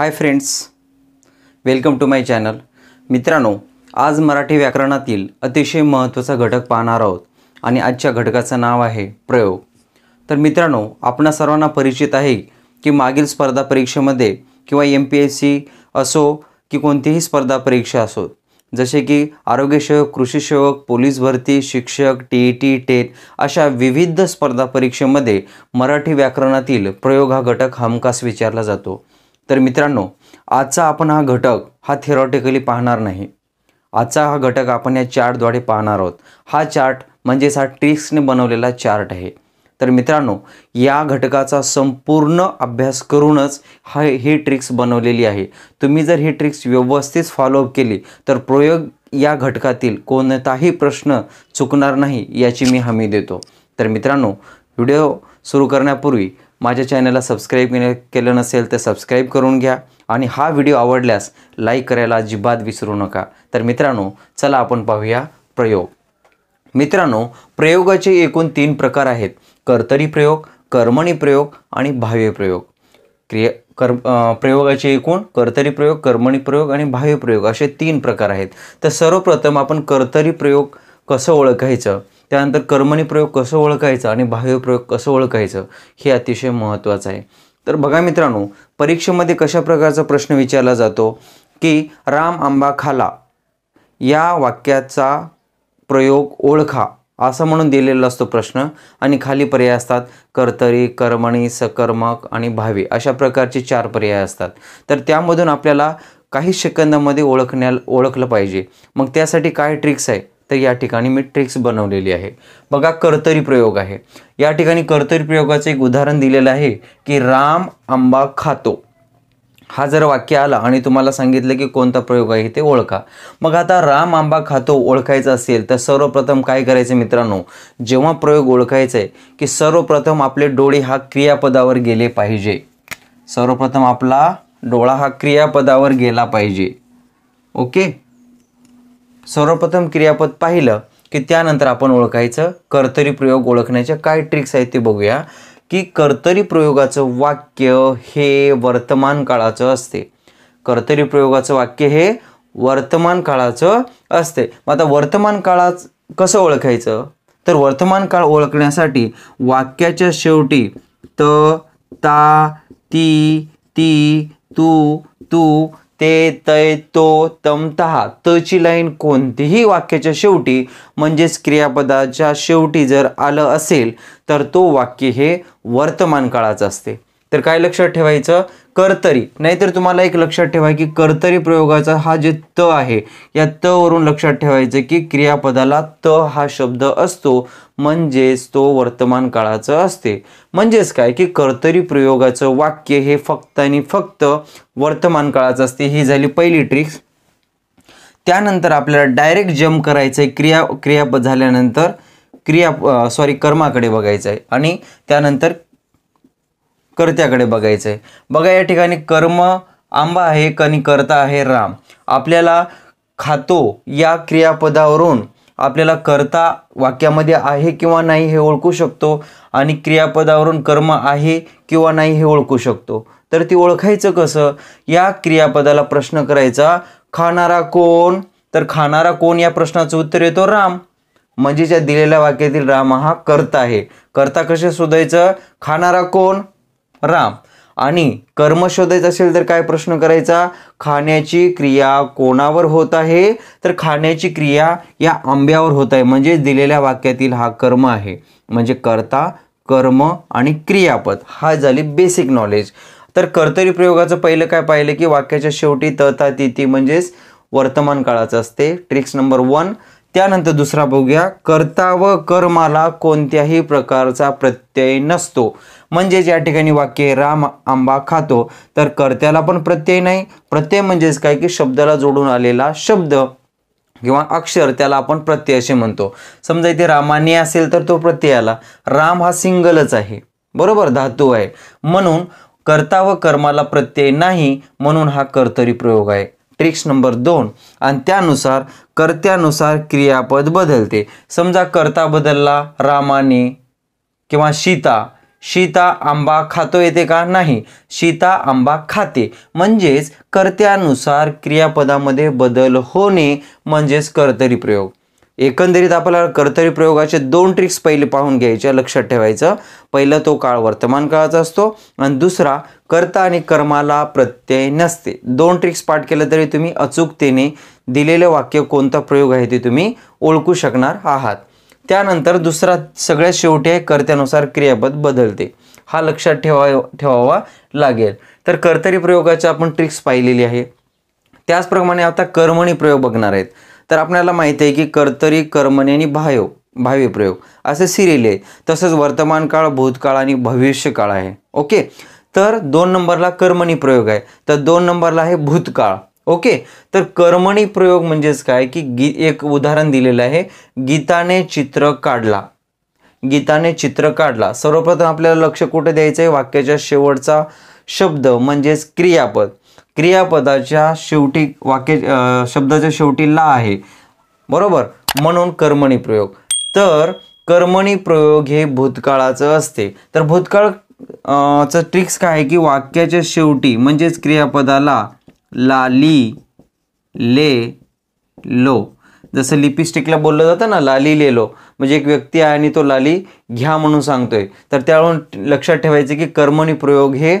high friends welcome to my channel मित्रांनो आज मराठी व्याकरणातील अतिशय महत्त्वाचा घटक पाहणार आहोत आणि आजच्या घटकाचं नाव आहे प्रयोग तर मित्रांनो आपणा सर्वांना परिचित आहे की मागील स्पर्धा परीक्षेमध्ये किंवा एम पी एस सी असो की कोणतीही स्पर्धा परीक्षा असो जसे की आरोग्यसेवक कृषीसेवक पोलीस भरती शिक्षक टी ई टी टेट अशा विविध स्पर्धा परीक्षेमध्ये मराठी व्याकरणातील प्रयोग हा घटक हमखास विचारला जातो तर मित्रांनो आजचा आपण हा घटक हा थेरॉटिकली पाहणार नाही आजचा हा घटक आपण या चार्टद्वारे पाहणार आहोत हा चार्ट म्हणजेच हा ट्रिक्सने बनवलेला चार्ट आहे तर मित्रांनो या घटकाचा संपूर्ण अभ्यास करूनच हा ही ट्रिक्स बनवलेली आहे तुम्ही जर हे ट्रिक्स व्यवस्थित फॉलोअप केली तर प्रयोग या घटकातील कोणताही प्रश्न चुकणार नाही याची मी हमी देतो तर मित्रांनो व्हिडिओ सुरू करण्यापूर्वी माझ्या चॅनलला सबस्क्राईब केलं नसेल तर सबस्क्राईब करून घ्या आणि हा व्हिडिओ आवडल्यास लाईक करायला अजिबात विसरू नका तर मित्रांनो चला आपण पाहूया प्रयोग मित्रांनो प्रयोगाचे एकूण तीन प्रकार आहेत कर्तरी प्रयोग कर्मणी प्रयोग आणि भाव्य प्रयोग क्रिया कर प्रयोगाचे एकूण कर्तरी प्रयोग कर्मणी प्रयोग आणि भाव्य प्रयोग असे तीन प्रकार आहेत तर सर्वप्रथम आपण कर्तरी प्रयोग कसं ओळखायचं त्यानंतर कर्मणी प्रयोग कसं ओळखायचं आणि बाह्य प्रयोग कसं ओळखायचं हे अतिशय महत्त्वाचं आहे तर बघा मित्रांनो परीक्षेमध्ये कशा प्रकारचा प्रश्न विचारला जातो की राम आंबा खाला या वाक्याचा प्रयोग ओळखा असं म्हणून दिलेला असतो प्रश्न आणि खाली पर्याय असतात कर्तरी कर्मणी सकर्मक आणि भावी अशा प्रकारचे चार पर्याय असतात तर त्यामधून आपल्याला काही सेकंदामध्ये ओळखण्या ओळखलं पाहिजे मग त्यासाठी काय ट्रिक्स आहे तर या ठिकाणी मी ट्रिक्स बनवलेली आहे बघा कर्तरी प्रयोग आहे या ठिकाणी कर्तरी प्रयोगाचं एक उदाहरण दिलेलं आहे की राम आंबा खातो हा जर वाक्य आला आणि तुम्हाला सांगितलं की कोणता प्रयोग आहे ते ओळखा मग आता राम आंबा खातो ओळखायचा असेल तर सर्वप्रथम काय करायचं मित्रांनो जेव्हा प्रयोग ओळखायचा आहे की सर्वप्रथम आपले डोळे हा क्रियापदावर गेले पाहिजे सर्वप्रथम आपला डोळा हा क्रियापदावर गेला पाहिजे ओके सर्वप्रथम क्रियापद पाहिलं की त्यानंतर आपण ओळखायचं कर्तरी प्रयोग ओळखण्याच्या काय ट्रिक्स आहेत ते बघूया की कर्तरी प्रयोगाचं वाक्य हे वर्तमान काळाचं असते कर्तरी प्रयोगाचं वाक्य हे वर्तमान काळाचं असते मग आता वर्तमान काळात कसं ओळखायचं तर वर्तमान काळ ओळखण्यासाठी वाक्याच्या शेवटी त ता ती ती तू तू ते तय तो तमतः तची लाईन कोणतीही वाक्याच्या शेवटी म्हणजेच क्रियापदाच्या शेवटी जर आलं असेल तर तो वाक्य हे वर्तमान काळाचं असते तर काय लक्षात ठेवायचं कर्तरी नाहीतर तुम्हाला एक लक्षात ठेवा की कर्तरी प्रयोगाचा हा जे त आहे या त वरून लक्षात ठेवायचं की क्रियापदाला त हा शब्द असतो म्हणजेच तो वर्तमान काळाचं असते म्हणजेच काय की कर्तरी प्रयोगाचं वाक्य हे फक्त आणि फक्त वर्तमान काळाचं असते ही झाली पहिली ट्रिक्स त्यानंतर आपल्याला डायरेक्ट जम्प करायचं आहे क्रिया क्रियापद झाल्यानंतर क्रिया सॉरी कर्माकडे बघायचं आहे आणि त्यानंतर कर्त्याकडे बघायचं आहे बघा या ठिकाणी कर्म आंबा आहे कणी कर्ता आहे राम आपल्याला खातो या क्रियापदावरून आपल्याला कर्ता वाक्यामध्ये आहे किंवा नाही हे ओळखू शकतो आणि क्रियापदावरून कर्म आहे किंवा नाही हे ओळखू शकतो तर ती ओळखायचं कसं या क्रियापदाला प्रश्न करायचा खाणारा कोण तर खाणारा कोण या प्रश्नाचं उत्तर येतो राम म्हणजे ज्या दिलेल्या वाक्यातील राम हा कर्ता आहे कर्ता कसे शोधायचं खाणारा कोण राम आणि कर्म शोधायचं असेल तर काय प्रश्न करायचा खाण्याची क्रिया कोणावर होत आहे तर खाण्याची क्रिया या आंब्यावर होत आहे म्हणजे दिलेल्या वाक्यातील हा कर्म आहे म्हणजे कर्ता कर्म आणि क्रियापद हा झाली बेसिक नॉलेज तर कर्तरी प्रयोगाचं पहिलं काय पाहिलं की वाक्याच्या शेवटी तता तिथी म्हणजेच वर्तमान काळाचं असते ट्रिक्स नंबर वन त्यानंतर दुसरा बघूया कर्ता व कर्माला कोणत्याही प्रकारचा प्रत्यय नसतो म्हणजेच या ठिकाणी वाक्य राम आंबा खातो तर कर्त्याला पण प्रत्यय नाही प्रत्यय म्हणजेच काय की शब्दाला जोडून आलेला शब्द किंवा अक्षर त्याला आपण प्रत्यय असे म्हणतो समजा इथे रामाने असेल तर तो प्रत्यय आला राम हा सिंगलच आहे बरोबर धातू आहे म्हणून कर्ता व कर्माला प्रत्यय नाही म्हणून हा कर्तरी प्रयोग आहे ट्रिक्स नंबर दोन आणि त्यानुसार कर्त्यानुसार क्रियापद बदलते समजा कर्ता बदलला रामाने किंवा सीता सीता आंबा खातो येते का नाही सीता आंबा खाते म्हणजेच कर्त्यानुसार क्रियापदामध्ये बदल होणे म्हणजेच कर्तरी प्रयोग एकंदरीत आपल्याला कर्तरी प्रयोगाचे दोन ट्रिक्स पहिले पाहून घ्यायचे लक्षात ठेवायचं पहिलं तो काळ वर्तमान काळाचा असतो आणि दुसरा कर्ता आणि कर्माला प्रत्यय नसते दोन ट्रिक्स पाठ केलं तरी तुम्ही अचूकतेने दिलेलं वाक्य कोणता प्रयोग आहे ते तुम्ही ओळखू शकणार आहात त्यानंतर दुसरा सगळ्यात शेवटी आहे कर्त्यानुसार क्रियापद बदलते हा लक्षात ठेवा ठेवावा लागेल तर कर्तरी प्रयोगाच्या आपण ट्रिक्स पाहिलेली आहे त्याचप्रमाणे आता कर्मणी प्रयोग बघणार आहेत तर आपल्याला माहिती आहे की कर्तरी कर्मणी आणि भायो भावी प्रयोग असे सिरियल आहे तसंच वर्तमान काळ भूतकाळ आणि भविष्य काळ आहे ओके तर दोन नंबरला कर्मणी प्रयोग आहे तर दोन नंबरला आहे भूतकाळ ओके तर कर्मणी प्रयोग म्हणजेच काय की गी एक उदाहरण दिलेलं आहे गीताने चित्र काढला गीताने चित्र काढला सर्वप्रथम आपल्याला लक्ष कुठे द्यायचं आहे वाक्याच्या शेवटचा शब्द म्हणजेच क्रियापद क्रियापदाच्या शेवटी वाक्य शब्दाच्या शेवटी ला आहे बरोबर म्हणून कर्मणी प्रयोग तर कर्मणी प्रयोग हे भूतकाळाचं असते तर भूतकाळ चं ट्रिक्स काय आहे की वाक्याच्या शेवटी म्हणजेच क्रियापदाला ला ली ले लो जसं लिपिस्टिकला बोललं जातं ना लाली लेलो म्हणजे एक व्यक्ती आहे आणि तो लाली घ्या म्हणून सांगतोय तर त्यावरून लक्षात ठेवायचं की कर्मणी प्रयोग हे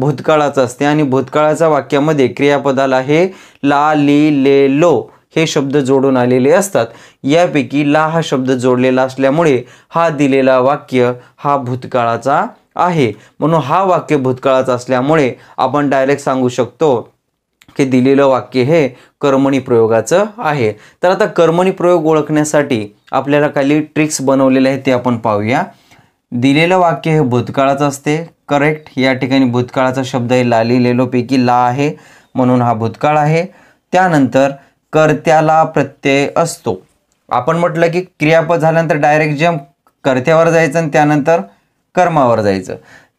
भूतकाळाचं असते आणि भूतकाळाच्या वाक्यामध्ये क्रियापदाला हे ला ली ले लो हे शब्द जोडून आलेले असतात यापैकी ला हा शब्द जोडलेला असल्यामुळे हा दिलेला वाक्य हा भूतकाळाचा आहे म्हणून हा वाक्य भूतकाळाचा असल्यामुळे आपण डायरेक्ट सांगू शकतो की दिलेलं वाक्य हे कर्मणी प्रयोगाचं आहे तर आता कर्मणी प्रयोग ओळखण्यासाठी आपल्याला काही ट्रिक्स बनवलेले आहेत ते आपण पाहूया दिलेलं वाक्य हे भूतकाळाचं असते करेक्ट या ठिकाणी भूतकाळाचा शब्द आहे लाली लेलोपैकी ला आहे म्हणून हा भूतकाळ आहे त्यानंतर कर्त्याला प्रत्यय असतो आपण म्हटलं की क्रियापद झाल्यानंतर डायरेक्ट जम कर्त्यावर जायचं आणि त्यानंतर कर्मावर जायचं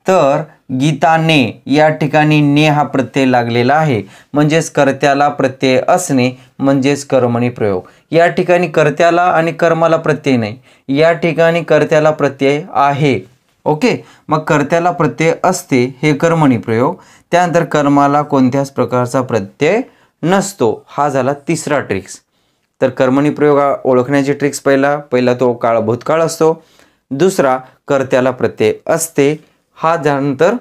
तर गीताने या ठिकाणी ने हा प्रत्यय लागलेला आहे म्हणजेच कर्त्याला प्रत्यय असणे म्हणजेच कर्मणी प्रयोग या ठिकाणी कर्त्याला आणि कर्माला प्रत्यय नाही या ठिकाणी कर्त्याला प्रत्यय आहे ओके मग कर्त्याला प्रत्यय असते हे कर्मणी प्रयोग त्यानंतर कर्माला कोणत्याच प्रकारचा प्रत्यय नसतो हा झाला तिसरा ट्रिक्स तर कर्मणी प्रयोग ओळखण्याची ट्रिक्स पहिला पहिला तो काळ भूतकाळ असतो दुसरा कर्त्याला प्रत्यय असते हा त्यानंतर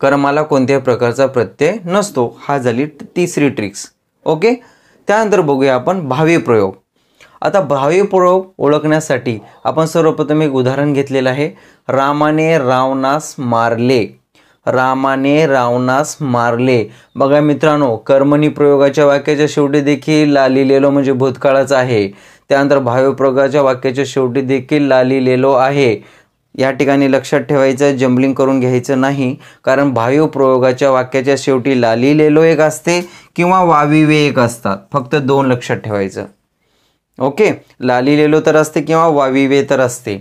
कर्माला कोणत्याही प्रकारचा प्रत्यय नसतो हा झाली तिसरी ट्रिक्स ओके त्यानंतर बघूया आपण भावी प्रयोग आता प्रयोग ओळखण्यासाठी आपण सर्वप्रथम एक उदाहरण घेतलेलं आहे रामाने रावणास मारले रामाने रावणास मारले बघा मित्रांनो कर्मणी प्रयोगाच्या वाक्याच्या शेवटी देखील लालिलेलो म्हणजे भूतकाळाचा आहे त्यानंतर प्रयोगाच्या वाक्याच्या शेवटी देखील लालिलेलो आहे या ठिकाणी लक्षात ठेवायचं जम्बलिंग करून घ्यायचं नाही कारण भायू प्रयोगाच्या वाक्याच्या शेवटी लालिलेलो एक असते किंवा वाविवे एक असतात फक्त दोन लक्षात ठेवायचं ओके लाली लेलो तर असते किंवा वाविवे तर असते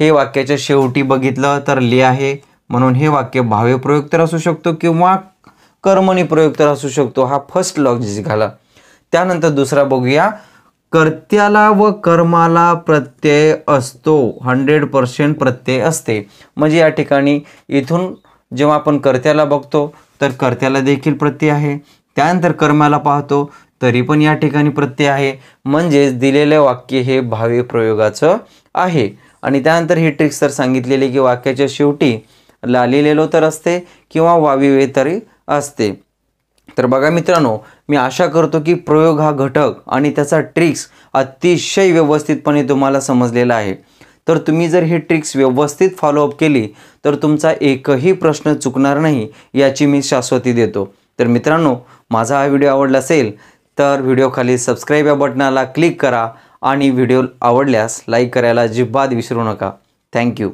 हे वाक्याच्या शेवटी बघितलं तर ले आहे म्हणून हे वाक्य भावे प्रयोग तर असू शकतो किंवा कर्मणी प्रयुक्त तर असू शकतो हा फर्स्ट लॉजिक झाला त्यानंतर दुसरा बघूया कर्त्याला व कर्माला प्रत्यय असतो हंड्रेड पर्सेंट प्रत्यय असते म्हणजे या ठिकाणी इथून जेव्हा आपण कर्त्याला बघतो तर कर्त्याला देखील प्रत्यय आहे त्यानंतर कर्माला पाहतो तरी पण या ठिकाणी प्रत्यय आहे म्हणजेच दिलेले वाक्य हे भावी प्रयोगाचं आहे आणि त्यानंतर ही ट्रिक्स तर सांगितलेली की वाक्याच्या शेवटी लालिलेलो तर असते किंवा वाविवे तरी असते तर बघा मित्रांनो मी आशा करतो की प्रयोग हा घटक आणि त्याचा ट्रिक्स अतिशय व्यवस्थितपणे तुम्हाला समजलेला आहे तर तुम्ही जर ही ट्रिक्स व्यवस्थित फॉलोअप केली तर तुमचा एकही प्रश्न चुकणार नाही याची मी शाश्वती देतो तर मित्रांनो माझा हा व्हिडिओ आवडला असेल तर व्हिडिओखाली सबस्क्राईब या बटनाला क्लिक करा आणि व्हिडिओ आवडल्यास लाईक करायला अजिबात विसरू नका थँक्यू